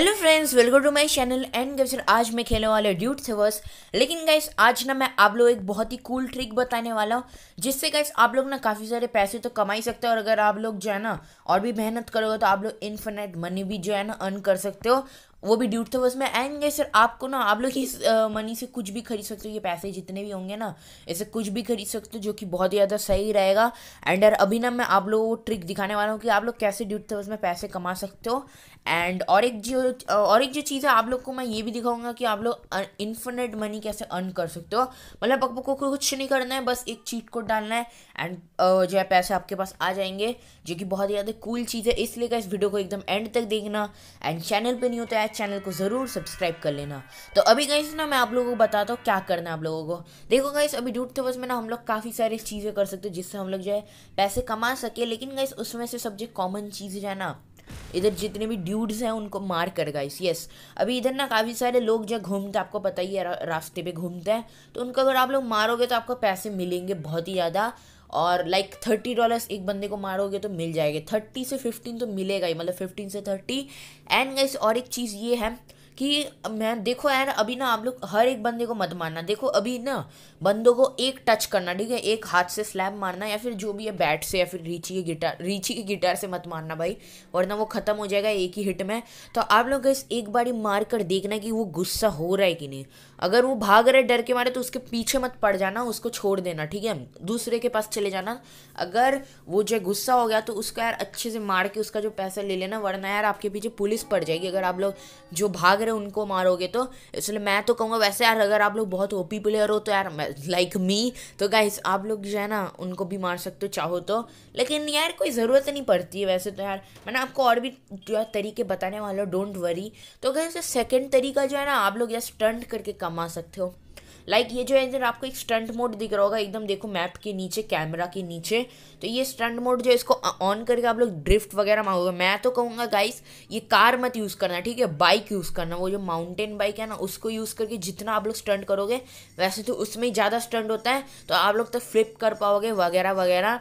hello friends welcome to my channel and guys आज मैं खेलने वाला ड्यूट सेवर्स लेकिन गाइस आज ना मैं आप लोग एक बहुत ही कूल ट्रिक बताने वाला हूँ जिससे गाइस आप लोग ना काफ़ी सारे पैसे तो कमा ही सकते हो और अगर आप लोग जो है ना और भी मेहनत करोगे तो आप लोग इन्फिनेट मनी भी जो है ना अर्न कर सकते हो वो भी ड्यूट था उसमें एंड सर आपको ना आप लोग इस मनी से कुछ भी खरीद सकते हो ये पैसे जितने भी होंगे ना ऐसे कुछ भी खरीद सकते हो जो कि बहुत ज़्यादा सही रहेगा एंड यार अभी ना मैं आप लोगों को ट्रिक दिखाने वाला हूँ कि आप लोग कैसे ड्यूट था उसमें पैसे कमा सकते हो एंड और एक जो और एक जो चीज़ है आप लोग को मैं ये भी दिखाऊंगा कि आप लोग इन्फिनेट मनी कैसे अर्न कर सकते हो मतलब पक को कुछ नहीं करना है बस एक चीट कोड डालना है एंड जो है पैसे आपके पास आ जाएंगे जो कि बहुत ज़्यादा कूल चीज़ है इसलिए इस वीडियो को एकदम एंड तक देखना एंड चैनल पर नहीं होता है बैक चैनल को ज़रूर सब्सक्राइब कर लेना तो अभी गई ना मैं आप लोगों को बताता हूँ क्या करना है आप लोगों को देखो गई अभी डूटते वक्त में ना हम लोग काफ़ी सारी चीज़ें कर सकते हैं जिससे हम लोग जो है पैसे कमा सके लेकिन गई उसमें से सब जो कॉमन चीज़ें जो है ना इधर जितने भी ड्यूड्स हैं उनको मार कर गाइस यस अभी इधर ना काफ़ी सारे लोग जो घूमते आपको पता ही है रा, रास्ते पे घूमते हैं तो उनको अगर आप लोग मारोगे तो आपको पैसे मिलेंगे बहुत ही ज़्यादा और लाइक थर्टी डॉलर्स एक बंदे को मारोगे तो मिल जाएंगे थर्टी से फिफ्टीन तो मिलेगा ही मतलब फिफ्टीन से थर्टी एंड गाइस और एक चीज़ ये है कि मैं देखो यार अभी ना आप लोग हर एक बंदे को मत मारना देखो अभी ना बंदों को एक टच करना ठीक है एक हाथ से स्लैब मारना या फिर जो भी है बैट से या फिर रीची के गिटार रीची के गिटार से मत मारना भाई वरना वो ख़त्म हो जाएगा एक ही हिट में तो आप लोग इस एक बार ही मार कर देखना कि वो गुस्सा हो रहा है कि नहीं अगर वो भाग रहे डर के मारे तो उसके पीछे मत पड़ जाना उसको छोड़ देना ठीक है दूसरे के पास चले जाना अगर वो जो गुस्सा हो गया तो उसका यार अच्छे से मार के उसका जो पैसा ले लेना वरना यार आपके पीछे पुलिस पड़ जाएगी अगर आप लोग जो भाग रहे रहे उनको मारोगे तो इसलिए मैं तो कहूँगा वैसे यार अगर आप लोग बहुत ओपी प्लेयर हो तो यार लाइक मी तो गाइस आप लोग जो है ना उनको भी मार सकते हो चाहो तो लेकिन यार कोई ज़रूरत नहीं पड़ती है वैसे तो यार मैंने आपको और भी जो है तरीके बताने वाला हूँ डोंट वरी तो गाइस सेकेंड तरीका जो है ना आप लोग यार स्टंट करके कमा सकते हो लाइक like ये जो है आपको एक स्टंट मोड दिख रहा होगा एकदम देखो मैप के नीचे कैमरा के नीचे तो ये स्टंट मोड जो इसको ऑन करके आप लोग ड्रिफ्ट वगैरह मांगोगे मैं तो कहूँगा गाइस ये कार मत यूज़ करना ठीक है बाइक यूज़ करना वो जो माउंटेन बाइक है ना उसको यूज़ करके जितना आप लोग स्टंट करोगे वैसे तो उसमें ही ज़्यादा स्टंट होता है तो आप लोग तो फ्लिप कर पाओगे वगैरह वगैरह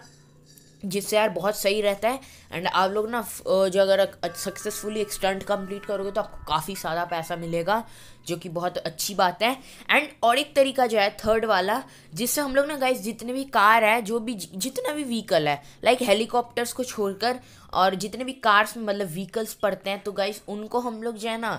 जिससे यार बहुत सही रहता है एंड आप लोग ना जो अगर सक्सेसफुली एक स्टंट कंप्लीट करोगे तो आपको काफ़ी सारा पैसा मिलेगा जो कि बहुत अच्छी बात है एंड और एक तरीका जो है थर्ड वाला जिससे हम लोग ना गाइज जितने भी कार है जो भी जितना भी व्हीकल है लाइक हेलीकॉप्टर्स को छोड़कर और जितने भी कार्स में मतलब व्हीकल्स पड़ते हैं तो गाइज उनको हम लोग जो है ना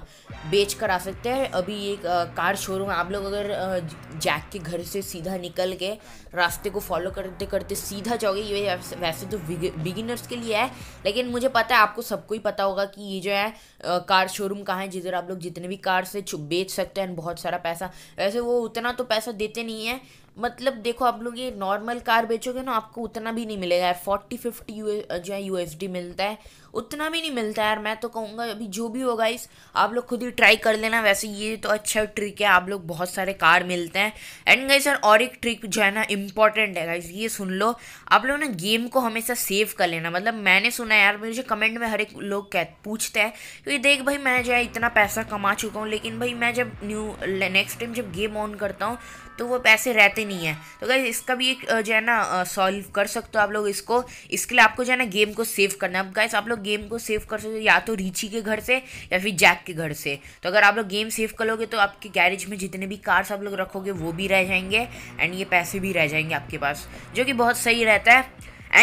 बेच कर आ सकते हैं अभी एक आ, कार शोरूम आप लोग अगर आ, जैक के घर से सीधा निकल के रास्ते को फॉलो करते करते सीधा जाओगे ये वैसे तो बिगिनर्स के लिए है लेकिन मुझे पता है आपको सबको ही पता होगा कि ये जो है आ, कार शोरूम कहाँ है जिधर आप लोग जितने भी कार से बेच बेच सकते हैं बहुत सारा पैसा वैसे वो उतना तो पैसा देते नहीं है मतलब देखो आप लोग ये नॉर्मल कार बेचोगे ना आपको उतना भी नहीं मिलेगा फोर्टी फिफ्टी यू जो है यू मिलता है उतना भी नहीं मिलता है यार मैं तो कहूँगा अभी जो भी होगा इस आप लोग खुद ही ट्राई कर लेना वैसे ये तो अच्छा ट्रिक है आप लोग बहुत सारे कार मिलते हैं एंड गाइस यार और एक ट्रिक जो है ना इंपॉर्टेंट है गाइस ये सुन लो आप लोग ना गेम को हमेशा सेव कर लेना मतलब मैंने सुना यार मुझे कमेंट में हर एक लोग कह पूछते हैं कि देख भाई मैं जो है इतना पैसा कमा चुका हूँ लेकिन भाई मैं जब न्यू नेक्स्ट टाइम जब गेम ऑन करता हूँ तो वो पैसे रहते नहीं हैं तो अगर इसका भी एक जो है ना सॉल्व कर सकते हो आप लोग इसको इसके लिए आपको जो है ना गेम को सेव करना है गाइस आप लोग गेम को सेव कर सकते हो या तो रीची के घर से या फिर जैक के घर से तो अगर आप लोग गेम सेव कर लोगे तो आपके गैरेज में जितने भी कार्स आप लोग रखोगे वो भी रह जाएंगे एंड ये पैसे भी रह जाएंगे आपके पास जो कि बहुत सही रहता है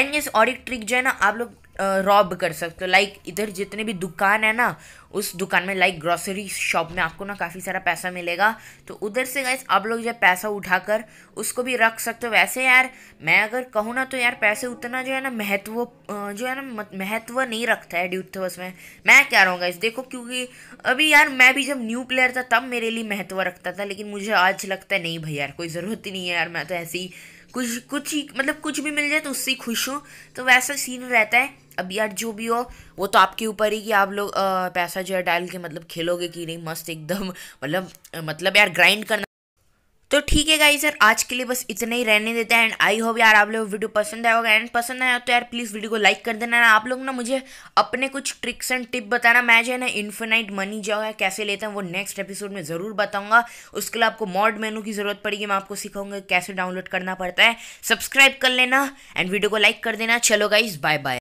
एंड ये और एक ट्रिक जो है ना आप लोग रॉब कर सकते हो लाइक इधर जितने भी दुकान है ना उस दुकान में लाइक ग्रॉसरी शॉप में आपको ना काफ़ी सारा पैसा मिलेगा तो उधर से गाइस आप लोग जो पैसा उठाकर उसको भी रख सकते हो वैसे यार मैं अगर कहूँ ना तो यार पैसे उतना जो है ना महत्व जो है ना महत्व नहीं रखता है ड्यूथवर्स में मैं क्या रहा हूँ देखो क्योंकि अभी यार मैं भी जब न्यू प्लेयर था तब मेरे लिए महत्व रखता था लेकिन मुझे आज लगता है नहीं भाई यार कोई ज़रूरत ही नहीं है यार मैं तो ऐसे ही कुछ कुछ ही मतलब कुछ भी मिल जाए तो उससे खुश हूँ तो वैसा सीन रहता है अब यार जो भी हो वो तो आपके ऊपर ही कि आप लोग पैसा जो है डाल के मतलब खेलोगे कि नहीं मस्त एकदम मतलब मतलब यार ग्राइंड करना तो ठीक है गाई सर आज के लिए बस इतना ही रहने देते हैं एंड आई होप यार आप लोग वीडियो पसंद आया होगा एंड पसंद आया तो यार प्लीज़ वीडियो को लाइक कर देना आप लोग ना मुझे अपने कुछ ट्रिक्स एंड टिप बताना मैं जो है ना इन्फिनाइट मनी जो है कैसे लेता हूँ वो नेक्स्ट एपिसोड में ज़रूर बताऊँगा उसके लिए आपको मॉड मेनू की ज़रूरत पड़ेगी मैं आपको सिखाऊंगा कैसे डाउनलोड करना पड़ता है सब्सक्राइब कर लेना एंड वीडियो को लाइक कर देना चलो गाइज बाय बाय